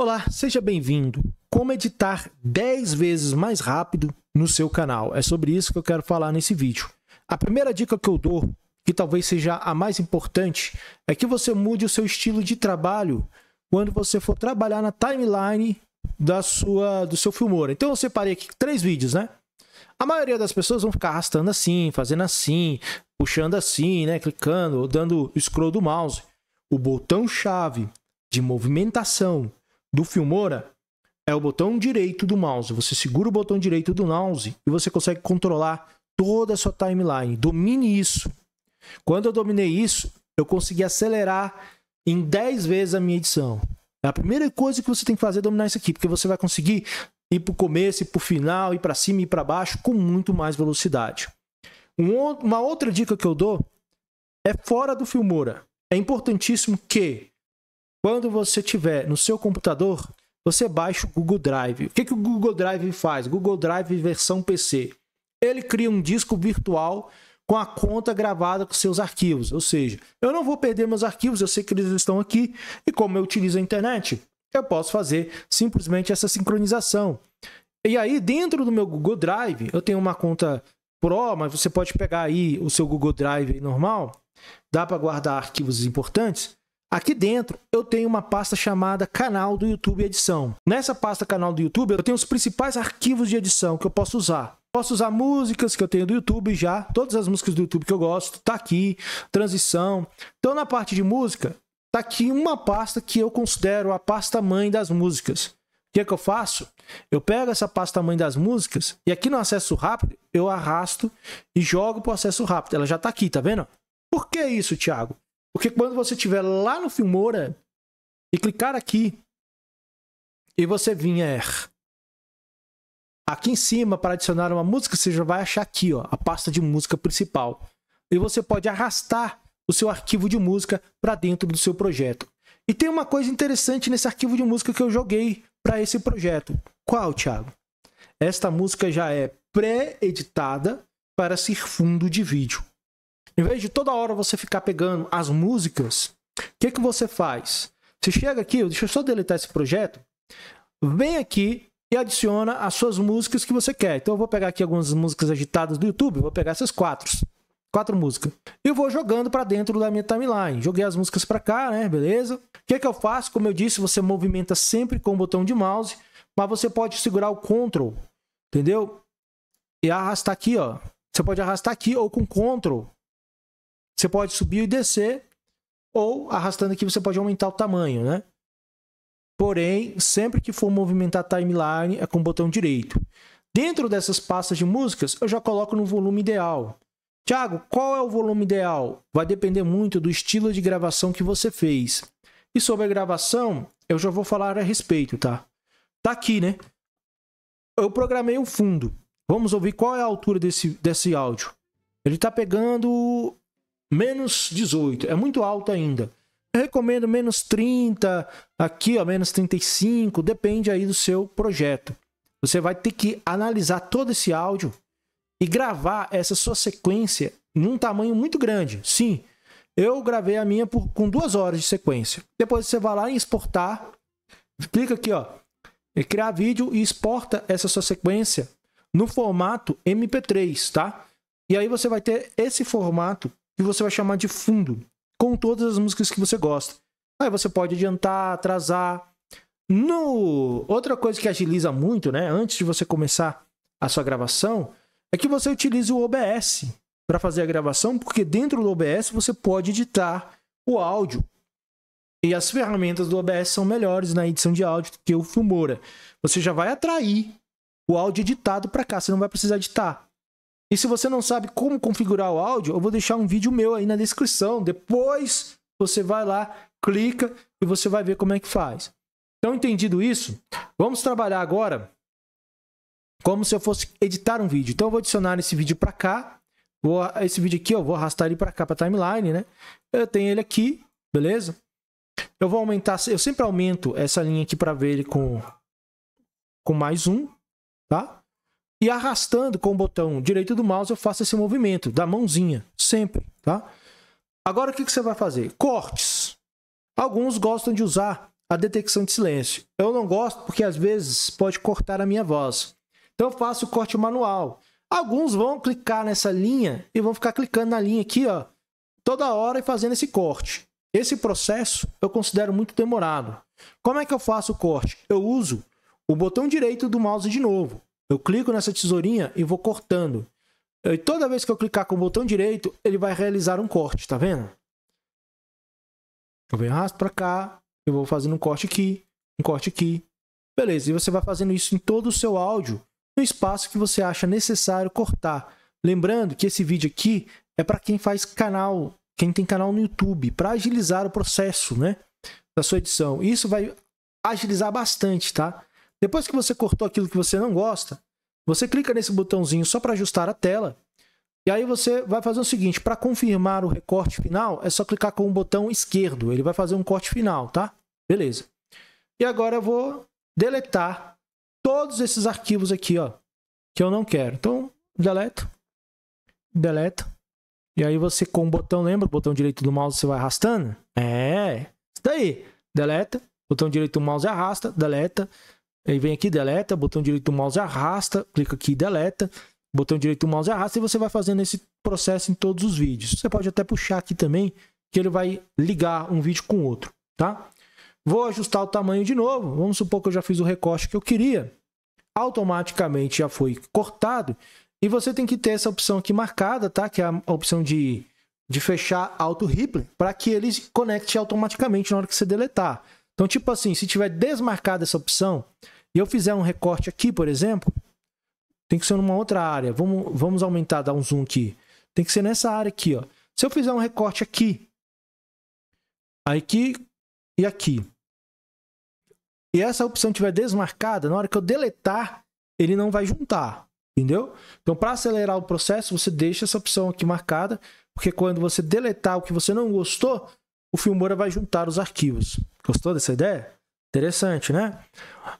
Olá, seja bem-vindo. Como editar 10 vezes mais rápido no seu canal? É sobre isso que eu quero falar nesse vídeo. A primeira dica que eu dou, que talvez seja a mais importante, é que você mude o seu estilo de trabalho quando você for trabalhar na timeline da sua, do seu Filmora. Então eu separei aqui três vídeos, né? A maioria das pessoas vão ficar arrastando assim, fazendo assim, puxando assim, né? Clicando, dando scroll do mouse. O botão-chave de movimentação do Filmora é o botão direito do mouse. Você segura o botão direito do mouse e você consegue controlar toda a sua timeline. Domine isso. Quando eu dominei isso, eu consegui acelerar em 10 vezes a minha edição. É a primeira coisa que você tem que fazer é dominar isso aqui, porque você vai conseguir ir para o começo, ir para o final, ir para cima e para baixo com muito mais velocidade. Uma outra dica que eu dou é fora do Filmora. É importantíssimo que quando você tiver no seu computador, você baixa o Google Drive. O que, que o Google Drive faz? Google Drive versão PC. Ele cria um disco virtual com a conta gravada com seus arquivos. Ou seja, eu não vou perder meus arquivos, eu sei que eles estão aqui. E como eu utilizo a internet, eu posso fazer simplesmente essa sincronização. E aí, dentro do meu Google Drive, eu tenho uma conta Pro, mas você pode pegar aí o seu Google Drive normal. Dá para guardar arquivos importantes. Aqui dentro eu tenho uma pasta chamada canal do YouTube edição. Nessa pasta canal do YouTube eu tenho os principais arquivos de edição que eu posso usar. Posso usar músicas que eu tenho do YouTube já, todas as músicas do YouTube que eu gosto, tá aqui, transição. Então na parte de música, tá aqui uma pasta que eu considero a pasta mãe das músicas. O que é que eu faço? Eu pego essa pasta mãe das músicas e aqui no acesso rápido eu arrasto e jogo pro acesso rápido. Ela já está aqui, tá vendo? Por que isso, Thiago? Porque quando você estiver lá no Filmora e clicar aqui e você vier aqui em cima para adicionar uma música, você já vai achar aqui ó, a pasta de música principal. E você pode arrastar o seu arquivo de música para dentro do seu projeto. E tem uma coisa interessante nesse arquivo de música que eu joguei para esse projeto. Qual, Thiago? Esta música já é pré-editada para ser fundo de vídeo. Em vez de toda hora você ficar pegando as músicas, o que, que você faz? Você chega aqui, deixa eu só deletar esse projeto, vem aqui e adiciona as suas músicas que você quer. Então eu vou pegar aqui algumas músicas agitadas do YouTube, vou pegar essas quatro. Quatro músicas. E vou jogando para dentro da minha timeline. Joguei as músicas para cá, né? Beleza? O que que eu faço? Como eu disse, você movimenta sempre com o botão de mouse, mas você pode segurar o Ctrl, entendeu? E arrastar aqui, ó. Você pode arrastar aqui ou com Ctrl você pode subir e descer, ou arrastando aqui você pode aumentar o tamanho, né? Porém, sempre que for movimentar a timeline é com o botão direito. Dentro dessas pastas de músicas, eu já coloco no volume ideal. Tiago, qual é o volume ideal? Vai depender muito do estilo de gravação que você fez. E sobre a gravação, eu já vou falar a respeito, tá? Tá aqui, né? Eu programei o um fundo. Vamos ouvir qual é a altura desse, desse áudio. Ele tá pegando menos 18, é muito alto ainda. Eu recomendo menos 30, aqui ó, menos 35, depende aí do seu projeto. Você vai ter que analisar todo esse áudio e gravar essa sua sequência em um tamanho muito grande. Sim, eu gravei a minha por, com duas horas de sequência. Depois você vai lá em exportar, clica aqui ó, e criar vídeo e exporta essa sua sequência no formato MP3, tá? E aí você vai ter esse formato e você vai chamar de fundo, com todas as músicas que você gosta. Aí você pode adiantar, atrasar. No outra coisa que agiliza muito, né, antes de você começar a sua gravação, é que você utilize o OBS para fazer a gravação, porque dentro do OBS você pode editar o áudio. E as ferramentas do OBS são melhores na edição de áudio do que o Filmora. Você já vai atrair o áudio editado para cá, você não vai precisar editar. E se você não sabe como configurar o áudio, eu vou deixar um vídeo meu aí na descrição. Depois você vai lá, clica e você vai ver como é que faz. Então, entendido isso, vamos trabalhar agora como se eu fosse editar um vídeo. Então, eu vou adicionar esse vídeo para cá. Vou, esse vídeo aqui, eu vou arrastar ele para cá, para timeline, né? Eu tenho ele aqui, beleza? Eu vou aumentar, eu sempre aumento essa linha aqui para ver ele com, com mais um, tá? E arrastando com o botão direito do mouse, eu faço esse movimento da mãozinha, sempre, tá? Agora, o que, que você vai fazer? Cortes. Alguns gostam de usar a detecção de silêncio. Eu não gosto porque, às vezes, pode cortar a minha voz. Então, eu faço o corte manual. Alguns vão clicar nessa linha e vão ficar clicando na linha aqui, ó, toda hora e fazendo esse corte. Esse processo eu considero muito demorado. Como é que eu faço o corte? Eu uso o botão direito do mouse de novo. Eu clico nessa tesourinha e vou cortando. E toda vez que eu clicar com o botão direito, ele vai realizar um corte, tá vendo? Eu venho arrasto para cá, eu vou fazendo um corte aqui, um corte aqui. Beleza, e você vai fazendo isso em todo o seu áudio, no espaço que você acha necessário cortar. Lembrando que esse vídeo aqui é para quem faz canal, quem tem canal no YouTube, para agilizar o processo, né, da sua edição. Isso vai agilizar bastante, tá? Depois que você cortou aquilo que você não gosta, você clica nesse botãozinho só para ajustar a tela. E aí você vai fazer o seguinte, para confirmar o recorte final, é só clicar com o botão esquerdo, ele vai fazer um corte final, tá? Beleza. E agora eu vou deletar todos esses arquivos aqui, ó, que eu não quero. Então, deleto, deleto. E aí você com o botão, lembra o botão direito do mouse você vai arrastando? É, isso daí. Deleta, botão direito do mouse arrasta, deleta. Aí vem aqui, deleta, botão direito do mouse arrasta, clica aqui, deleta, botão direito do mouse arrasta e você vai fazendo esse processo em todos os vídeos. Você pode até puxar aqui também, que ele vai ligar um vídeo com o outro, tá? Vou ajustar o tamanho de novo. Vamos supor que eu já fiz o recorte que eu queria. Automaticamente já foi cortado. E você tem que ter essa opção aqui marcada, tá? Que é a opção de, de fechar auto ripple para que ele conecte automaticamente na hora que você deletar. Então, tipo assim, se tiver desmarcada essa opção, e eu fizer um recorte aqui, por exemplo, tem que ser numa outra área. Vamos, vamos aumentar, dar um zoom aqui. Tem que ser nessa área aqui, ó. Se eu fizer um recorte aqui, aqui e aqui, e essa opção estiver desmarcada, na hora que eu deletar, ele não vai juntar, entendeu? Então, para acelerar o processo, você deixa essa opção aqui marcada, porque quando você deletar o que você não gostou, o Filmora vai juntar os arquivos. Gostou dessa ideia? Interessante, né?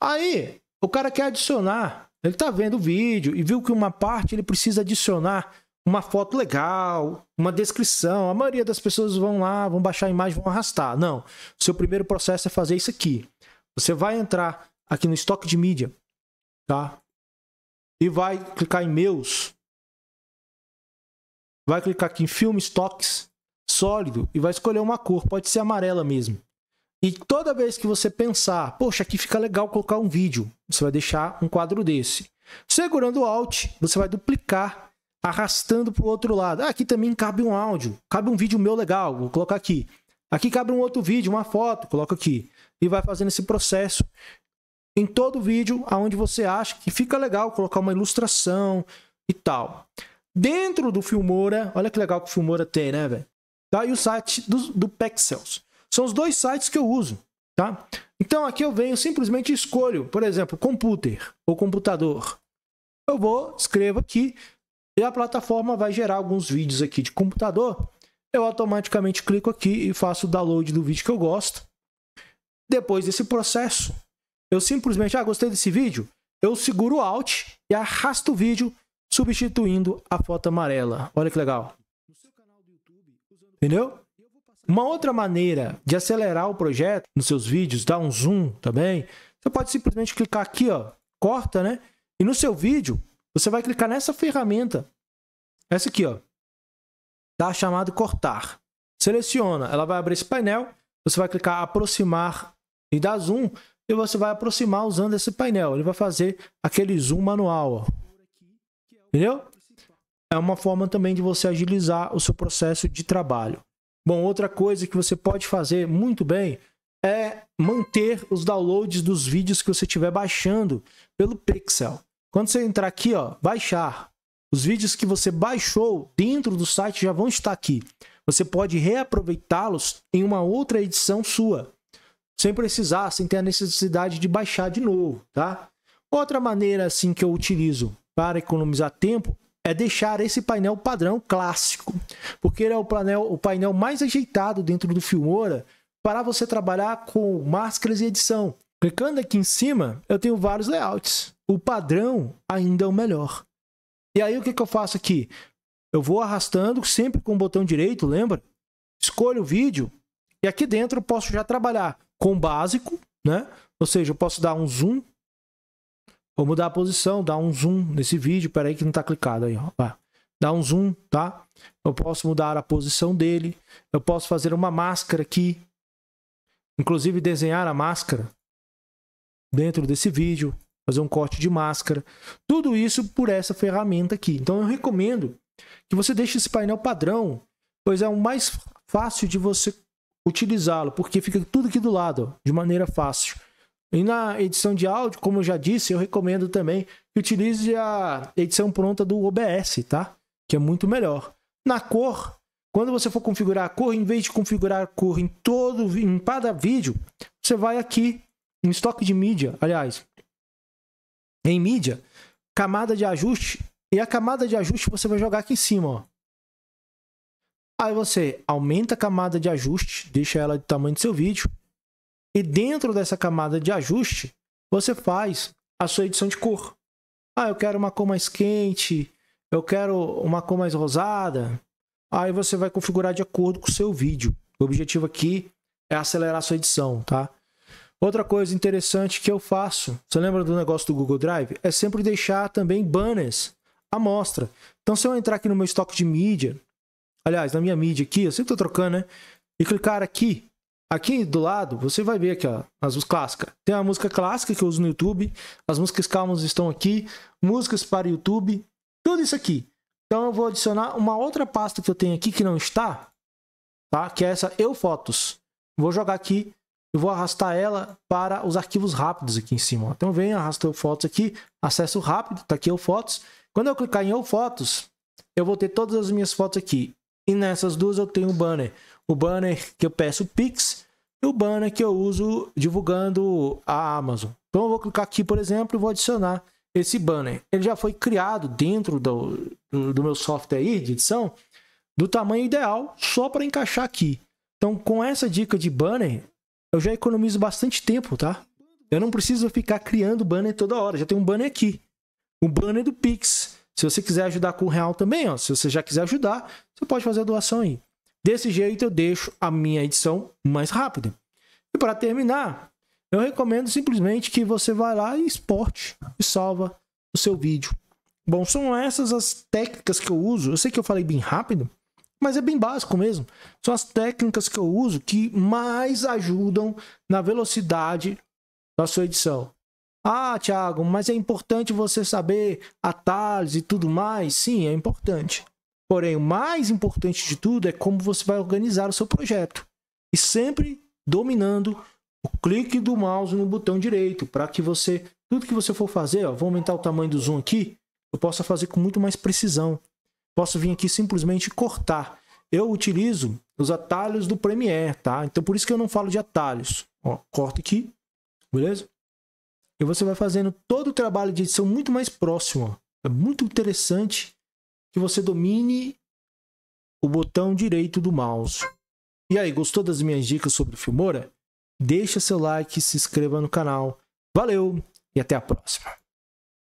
Aí, o cara quer adicionar. Ele tá vendo o vídeo e viu que uma parte ele precisa adicionar uma foto legal, uma descrição. A maioria das pessoas vão lá, vão baixar a imagem, vão arrastar. Não. Seu primeiro processo é fazer isso aqui. Você vai entrar aqui no estoque de mídia, tá? E vai clicar em meus. Vai clicar aqui em filme estoques sólido e vai escolher uma cor, pode ser amarela mesmo. E toda vez que você pensar, poxa, aqui fica legal colocar um vídeo, você vai deixar um quadro desse. Segurando o Alt, você vai duplicar, arrastando para o outro lado. Ah, aqui também cabe um áudio, cabe um vídeo meu legal, vou colocar aqui. Aqui cabe um outro vídeo, uma foto, coloca aqui. E vai fazendo esse processo em todo o vídeo, aonde você acha que fica legal colocar uma ilustração e tal. Dentro do Filmora, olha que legal que o Filmora tem, né, velho? Tá aí o site do, do Pexels. São os dois sites que eu uso, tá? Então aqui eu venho simplesmente escolho, por exemplo, computer ou computador. Eu vou, escrevo aqui e a plataforma vai gerar alguns vídeos aqui de computador. Eu automaticamente clico aqui e faço o download do vídeo que eu gosto. Depois desse processo, eu simplesmente, ah, gostei desse vídeo? Eu seguro o Alt e arrasto o vídeo substituindo a foto amarela. Olha que legal. Entendeu? Uma outra maneira de acelerar o projeto nos seus vídeos, dar um zoom também, você pode simplesmente clicar aqui, ó, corta, né? E no seu vídeo, você vai clicar nessa ferramenta, essa aqui, ó, a chamado cortar. Seleciona, ela vai abrir esse painel, você vai clicar aproximar e dar zoom, e você vai aproximar usando esse painel. Ele vai fazer aquele zoom manual, ó. entendeu? É uma forma também de você agilizar o seu processo de trabalho. Bom, outra coisa que você pode fazer muito bem é manter os downloads dos vídeos que você estiver baixando pelo Pixel. Quando você entrar aqui, ó, baixar, os vídeos que você baixou dentro do site já vão estar aqui. Você pode reaproveitá-los em uma outra edição sua, sem precisar, sem ter a necessidade de baixar de novo, tá? Outra maneira assim que eu utilizo para economizar tempo é deixar esse painel padrão clássico, porque ele é o painel, o painel mais ajeitado dentro do Filmora para você trabalhar com máscaras e edição. Clicando aqui em cima, eu tenho vários layouts. O padrão ainda é o melhor. E aí o que, que eu faço aqui? Eu vou arrastando sempre com o botão direito, lembra? Escolho o vídeo e aqui dentro eu posso já trabalhar com básico, né? Ou seja, eu posso dar um zoom Vou mudar a posição, dar um zoom nesse vídeo. Pera aí que não tá clicado aí, ó. Dá um zoom, tá? Eu posso mudar a posição dele. Eu posso fazer uma máscara aqui. Inclusive desenhar a máscara dentro desse vídeo. Fazer um corte de máscara. Tudo isso por essa ferramenta aqui. Então eu recomendo que você deixe esse painel padrão, pois é o mais fácil de você utilizá-lo, porque fica tudo aqui do lado, ó, de maneira fácil. E na edição de áudio, como eu já disse, eu recomendo também que utilize a edição pronta do OBS, tá? Que é muito melhor. Na cor, quando você for configurar a cor, em vez de configurar a cor em todo em cada vídeo, você vai aqui em estoque de mídia, aliás, em mídia, camada de ajuste, e a camada de ajuste você vai jogar aqui em cima, ó. Aí você aumenta a camada de ajuste, deixa ela do tamanho do seu vídeo, e dentro dessa camada de ajuste, você faz a sua edição de cor. Ah, eu quero uma cor mais quente, eu quero uma cor mais rosada. Aí você vai configurar de acordo com o seu vídeo. O objetivo aqui é acelerar a sua edição, tá? Outra coisa interessante que eu faço, você lembra do negócio do Google Drive? É sempre deixar também banners à mostra. Então, se eu entrar aqui no meu estoque de mídia, aliás, na minha mídia aqui, eu sempre estou trocando, né? E clicar aqui, Aqui do lado, você vai ver aqui, ó, as músicas clássicas. Tem a música clássica que eu uso no YouTube, as músicas calmas estão aqui, músicas para YouTube, tudo isso aqui. Então eu vou adicionar uma outra pasta que eu tenho aqui que não está, tá? Que é essa eu fotos. Vou jogar aqui e vou arrastar ela para os arquivos rápidos aqui em cima. Ó. Então vem, arrasta eu fotos aqui, acesso rápido, tá aqui eu fotos. Quando eu clicar em eu fotos, eu vou ter todas as minhas fotos aqui. E nessas duas eu tenho o banner. O banner que eu peço Pix e o banner que eu uso divulgando a Amazon. Então eu vou clicar aqui, por exemplo, e vou adicionar esse banner. Ele já foi criado dentro do, do meu software aí de edição do tamanho ideal só para encaixar aqui. Então com essa dica de banner, eu já economizo bastante tempo, tá? Eu não preciso ficar criando banner toda hora. Já tem um banner aqui. O banner do Pix. Se você quiser ajudar com o real também, ó, se você já quiser ajudar, você pode fazer a doação aí. Desse jeito eu deixo a minha edição mais rápida. E para terminar, eu recomendo simplesmente que você vá lá e exporte e salva o seu vídeo. Bom, são essas as técnicas que eu uso. Eu sei que eu falei bem rápido, mas é bem básico mesmo. São as técnicas que eu uso que mais ajudam na velocidade da sua edição. Ah, Thiago, mas é importante você saber atalhos e tudo mais. Sim, é importante. Porém, o mais importante de tudo é como você vai organizar o seu projeto. E sempre dominando o clique do mouse no botão direito, para que você, tudo que você for fazer, ó, vou aumentar o tamanho do zoom aqui, eu possa fazer com muito mais precisão. Posso vir aqui simplesmente cortar. Eu utilizo os atalhos do Premiere, tá? Então por isso que eu não falo de atalhos. Ó, corta aqui, beleza? E você vai fazendo todo o trabalho de edição muito mais próximo. É muito interessante que você domine o botão direito do mouse. E aí, gostou das minhas dicas sobre Filmora? Deixa seu like, se inscreva no canal. Valeu e até a próxima!